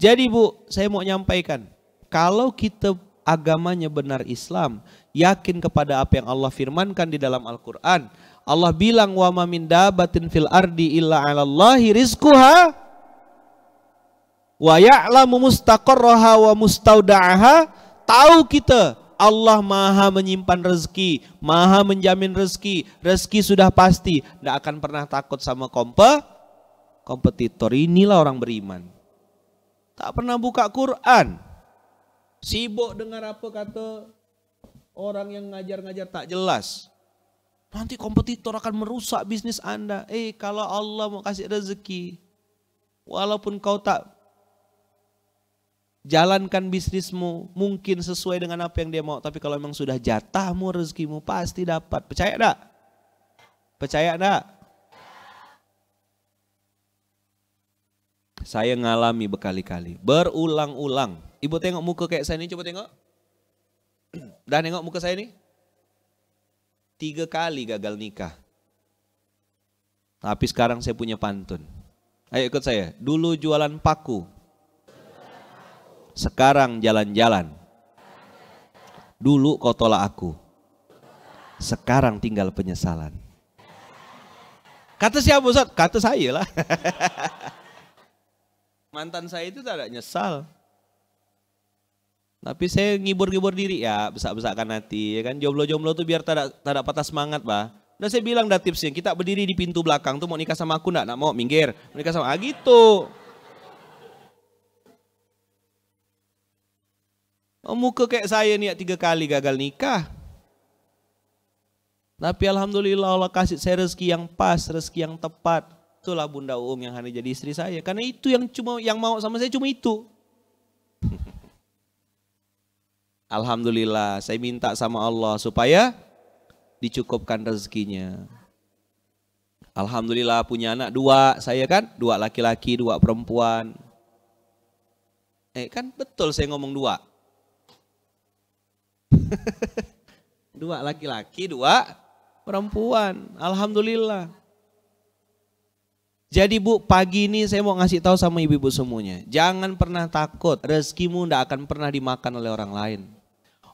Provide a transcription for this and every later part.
Jadi Bu, saya mau nyampaikan, kalau kita agamanya benar Islam, yakin kepada apa yang Allah firmankan di dalam Al-Qur'an. Allah bilang wa ma min dabatin fil ardi illa 'alallahi rizquha wa ya'lamu mustaqarraha wa mustaudaaha. Tahu kita Allah maha menyimpan rezeki, maha menjamin rezeki. Rezeki sudah pasti, tidak akan pernah takut sama kompe, kompetitor. Inilah orang beriman tak pernah buka Quran. Sibuk dengar apa kata orang yang ngajar-ngajar tak jelas. Nanti kompetitor akan merusak bisnis Anda. Eh, kalau Allah mau kasih rezeki, walaupun kau tak jalankan bisnismu mungkin sesuai dengan apa yang dia mau, tapi kalau memang sudah jatahmu rezekimu pasti dapat. Percaya tak? Percaya tak? Saya ngalami berkali-kali, berulang-ulang. Ibu tengok muka kayak saya ini, coba tengok. Dah tengok muka saya ini? Tiga kali gagal nikah. Tapi sekarang saya punya pantun. Ayo ikut saya. Dulu jualan paku. Sekarang jalan-jalan. Dulu kau tolak aku. Sekarang tinggal penyesalan. Kata siapa Ustaz? Kata saya lah. mantan saya itu tidak nyesal. Tapi saya ngibur-ngibur diri ya, besak besakan hati ya kan. Jomblo-jomblo tuh biar tak tidak patah semangat, Bah. Nah, saya bilang dah tipsnya, kita berdiri di pintu belakang tuh mau nikah sama aku enggak? Enggak mau, minggir. nikah sama ah gitu. Oh, muka kayak saya nih ya, tiga kali gagal nikah. Tapi alhamdulillah Allah kasih saya rezeki yang pas, rezeki yang tepat. Itulah Bunda Uum yang hanya jadi istri saya. Karena itu yang cuma yang mau sama saya cuma itu. Alhamdulillah, saya minta sama Allah supaya dicukupkan rezekinya. Alhamdulillah punya anak dua, saya kan dua laki-laki, dua perempuan. Eh kan betul saya ngomong dua. dua laki-laki, dua perempuan. Alhamdulillah. Jadi bu, pagi ini saya mau ngasih tahu sama ibu-ibu semuanya. Jangan pernah takut, rezekimu tidak akan pernah dimakan oleh orang lain.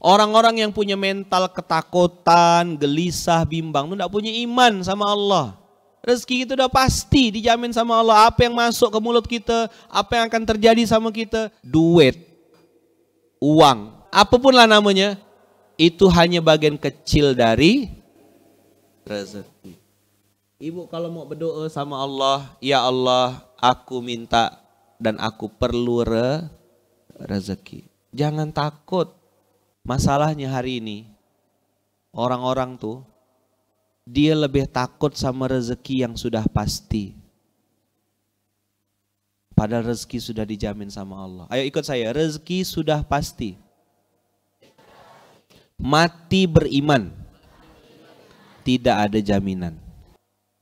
Orang-orang yang punya mental ketakutan, gelisah, bimbang, itu tidak punya iman sama Allah. Rezeki itu sudah pasti dijamin sama Allah. Apa yang masuk ke mulut kita, apa yang akan terjadi sama kita, duit, uang, apapun lah namanya, itu hanya bagian kecil dari rezeki. Ibu kalau mau berdoa sama Allah, ya Allah, aku minta dan aku perlu re rezeki. Jangan takut. Masalahnya hari ini orang-orang tuh dia lebih takut sama rezeki yang sudah pasti. Padahal rezeki sudah dijamin sama Allah. Ayo ikut saya, rezeki sudah pasti. Mati beriman. Tidak ada jaminan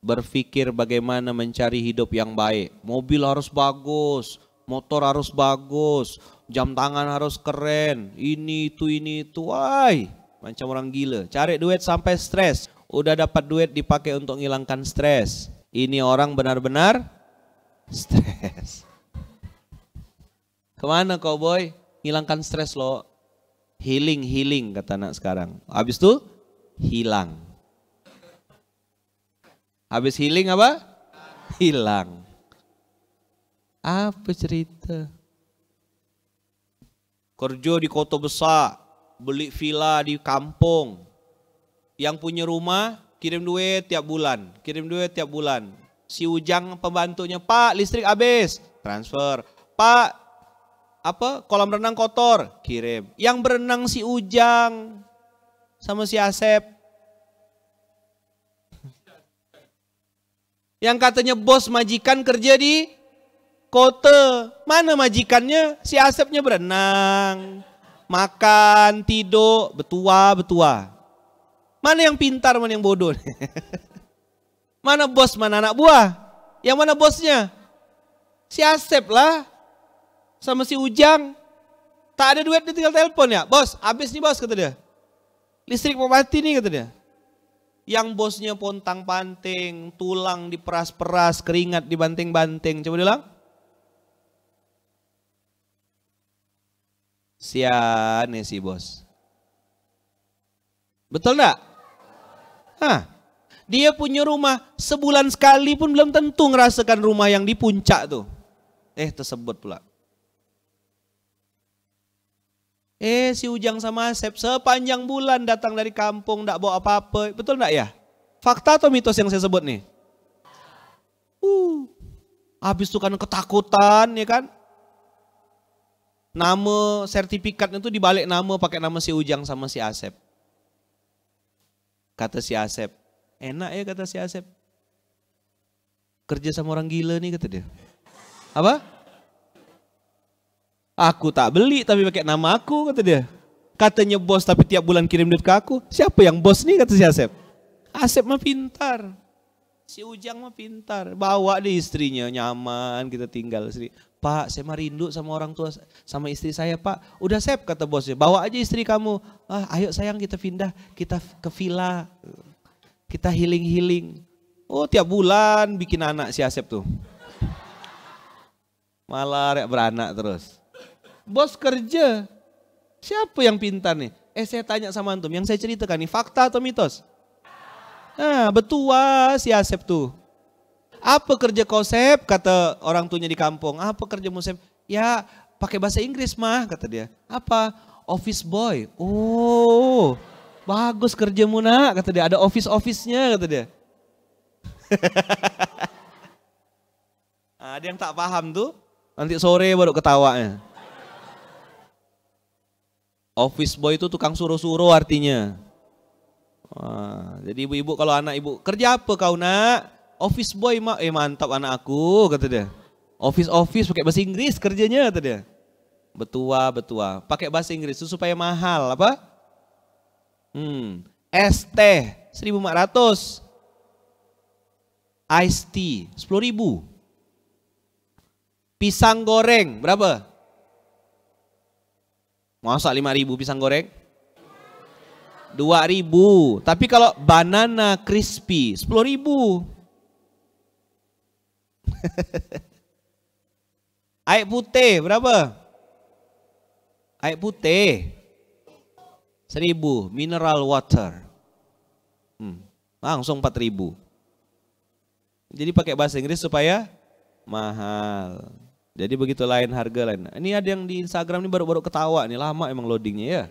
berpikir bagaimana mencari hidup yang baik. Mobil harus bagus, motor harus bagus, jam tangan harus keren, ini itu ini itu. Wai, macam orang gila. Cari duit sampai stres. Udah dapat duit dipakai untuk menghilangkan stres. Ini orang benar-benar stres. Kemana kau boy? Hilangkan stres lo. Healing, healing kata anak sekarang. Habis itu hilang. Habis healing apa? Hilang. Apa cerita? Kerja di kota besar, beli villa di kampung. Yang punya rumah kirim duit tiap bulan, kirim duit tiap bulan. Si Ujang pembantunya, "Pak, listrik habis." Transfer. "Pak, apa? Kolam renang kotor." Kirim. Yang berenang si Ujang sama si Asep Yang katanya bos majikan kerja di kota. Mana majikannya? Si Asepnya berenang, makan, tidur, betua, betua. Mana yang pintar, mana yang bodoh? mana bos, mana anak buah? Yang mana bosnya? Si Asep lah. Sama si Ujang. Tak ada duit dia tinggal telepon ya. Bos, habis nih bos kata dia. Listrik mau mati nih kata dia yang bosnya pontang panting, tulang diperas-peras, keringat dibanting-banting. Coba bilang. Sian nih si bos. Betul enggak? Hah. Dia punya rumah sebulan sekali pun belum tentu ngerasakan rumah yang di puncak tuh. Eh tersebut pula. Eh si Ujang sama Asep sepanjang bulan datang dari kampung tidak bawa apa-apa. Betul tidak ya? Fakta atau mitos yang saya sebut nih? Uh, habis itu kan ketakutan ya kan? Nama sertifikat itu dibalik nama pakai nama si Ujang sama si Asep. Kata si Asep, enak ya kata si Asep. Kerja sama orang gila nih kata dia. Apa? Aku tak beli tapi pakai nama aku kata dia. Katanya bos tapi tiap bulan kirim duit ke aku. Siapa yang bos nih kata si Asep. Asep mah pintar. Si Ujang mah pintar. Bawa deh istrinya nyaman kita tinggal. sini. Pak saya mah rindu sama orang tua sama istri saya pak. Udah Sep kata bosnya. Bawa aja istri kamu. Ah, ayo sayang kita pindah. Kita ke villa. Kita healing-healing. Oh tiap bulan bikin anak si Asep tuh. Malah rek beranak terus bos kerja. Siapa yang pintar nih? Eh saya tanya sama antum, yang saya ceritakan nih fakta atau mitos? Nah, betua si Asep tuh. Apa kerja Kosep? Kata orang tuanya di kampung. Apa kerja Musep? Ya, pakai bahasa Inggris mah, kata dia. Apa? Office boy. Oh, bagus kerja nak, kata dia. Ada office-office-nya, kata dia. Ah, ada yang tak paham tuh, nanti sore baru ketawanya. Office boy itu tukang suruh-suruh artinya. Wah, jadi ibu-ibu kalau anak ibu, kerja apa kau nak? Office boy, mak. eh mantap anak aku, kata dia. Office-office pakai bahasa Inggris kerjanya, kata dia. Betua, betua. Pakai bahasa Inggris itu supaya mahal, apa? Hmm. ST, 1400. Ice tea, sepuluh ribu. Pisang goreng, berapa? Masa 5000 pisang goreng? 2000. Tapi kalau banana crispy 10000. Air putih berapa? Air putih. Seribu. Mineral water. Hmm. Langsung empat ribu. Jadi pakai bahasa Inggris supaya mahal. Jadi begitu lain harga lain. Ini ada yang di Instagram ini baru-baru ketawa nih lama emang loadingnya ya.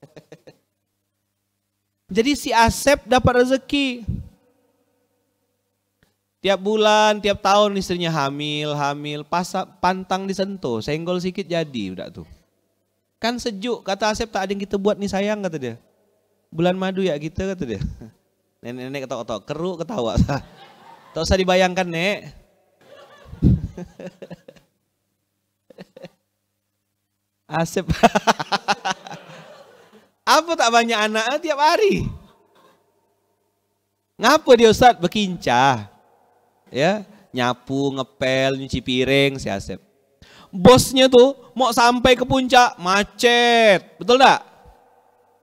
Jadi si Asep dapat rezeki. Tiap bulan, tiap tahun istrinya hamil, hamil, pasak, pantang disentuh, senggol sedikit jadi udah tuh. Kan sejuk, kata Asep tak ada yang kita buat nih sayang kata dia. Bulan madu ya kita kata dia. Nenek-nenek ketawa-ketawa, keruk ketawa. Tak usah dibayangkan nek. Asep. Apa tak banyak anak ah, tiap hari? Ngapa dia Ustaz bekincah? Ya, nyapu, ngepel, nyuci piring si Asep. Bosnya tuh mau sampai ke puncak macet, betul enggak?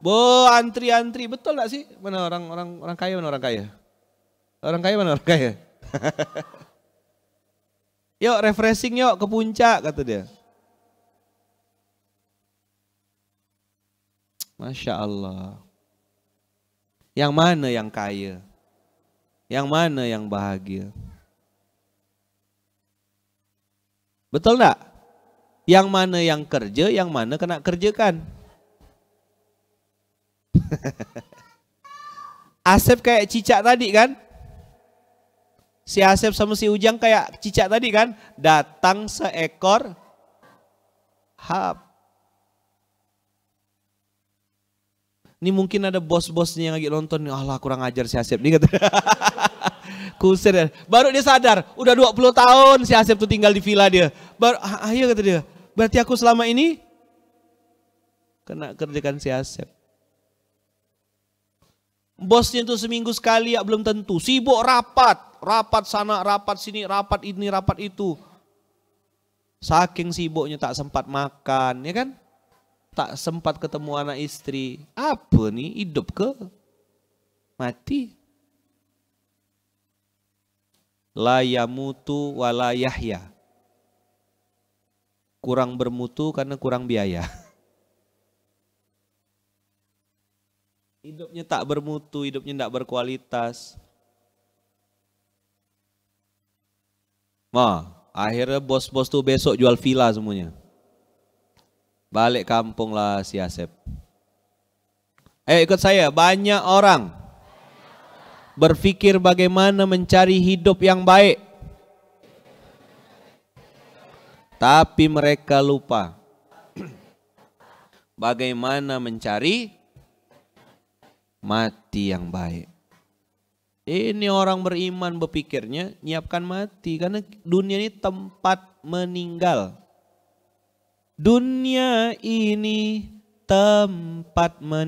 Bo antri-antri, betul enggak sih? Mana orang orang orang kaya mana orang kaya? Orang kaya mana orang kaya? Yuk refreshing yuk ke puncak kata dia. Masya Allah. Yang mana yang kaya? Yang mana yang bahagia? Betul tak? Yang mana yang kerja, yang mana kena kerjakan? Asep kayak cicak tadi kan? si Asep sama si Ujang kayak cicak tadi kan, datang seekor hap. Ini mungkin ada bos-bosnya yang lagi nonton, Allah kurang ajar si Asep. Ini kata, kusir. Ya. Baru dia sadar, udah 20 tahun si Asep tuh tinggal di villa dia. Baru, ayo ah, ah, iya, kata dia, berarti aku selama ini kena kerjakan si Asep. Bosnya itu seminggu sekali ya belum tentu. Sibuk rapat, rapat sana, rapat sini, rapat ini, rapat itu. Saking sibuknya tak sempat makan, ya kan? Tak sempat ketemu anak istri. Apa nih hidup ke? Mati. La yamutu wala yahya. Kurang bermutu karena kurang biaya. Hidupnya tak bermutu, hidupnya tidak berkualitas. Ma, akhirnya bos-bos tuh besok jual villa semuanya. Balik kampung lah si Asep. eh ikut saya, banyak orang berpikir bagaimana mencari hidup yang baik. Tapi mereka lupa bagaimana mencari mati yang baik. Ini orang beriman berpikirnya nyiapkan mati karena dunia ini tempat meninggal. Dunia ini tempat meninggal.